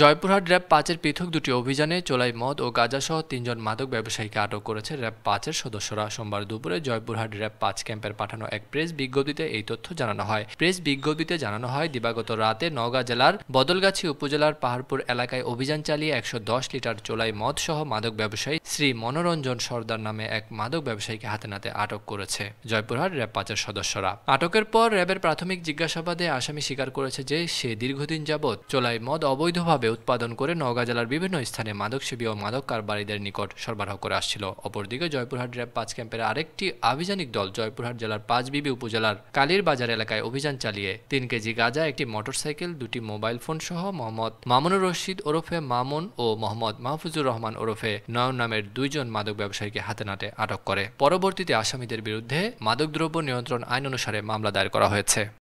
Joypurhat RAB পাঁচের পৃথক দুটি অভিযানে চোলাই মদ ও গাঁজাসহ তিনজন মাদক ব্যবসায়ীকে আটক করেছে র্যাব পাঁচের সদস্যরা সোমবার দুপুরে জয়পুরহাট র্যাব পাঁচ ক্যাম্পের পাঠানো এক প্রেস বিজ্ঞপ্তিতে এই তথ্য জানানো হয় প্রেস বিজ্ঞপ্তিতে জানানো হয় দিবাগত রাতে নওগাঁ জেলার বদলগাছি উপজেলার পাহাড়পুর এলাকায় অভিযান চালিয়ে একশো দশ লিটার চোলাই মদ সহ মাদক ব্যবসায়ী শ্রী মনোরঞ্জন সর্দার নামে এক মাদক ব্যবসায়ীকে হাতে নাতে আটক করেছে জয়পুরহাট র্যাব পাঁচের সদস্যরা আটকের পর র্যাবের প্রাথমিক জিজ্ঞাসাবাদে আসামি স্বীকার করেছে যে সে দীর্ঘদিন যাবৎ চোলাই মদ অবৈধভাবে ভাবে উৎপাদন করে নওগাঁ জেলার বিভিন্ন স্থানে সেবী ও মাদক কারবারীদের নিকট সরবরাহ করে আসছিল অপরদিকে জয়পুরহাট র্যাব পাঁচ ক্যাম্পের আরেকটি আভিযানিক দল জয়পুরহাট জেলার পাঁচ বিবি উপজেলার কালির বাজার এলাকায় অভিযান চালিয়ে তিন কেজি গাজা একটি মোটরসাইকেল দুটি মোবাইল ফোন সহ মোহাম্মদ মামুনুর রশিদ ওরফে মামুন ও মোহাম্মদ মাহফুজুর রহমান ওরফে নয়ন নামের দুইজন মাদক ব্যবসায়ীকে হাতে নাতে আটক করে পরবর্তীতে আসামিদের বিরুদ্ধে মাদকদ্রব্য নিয়ন্ত্রণ আইন অনুসারে মামলা দায়ের করা হয়েছে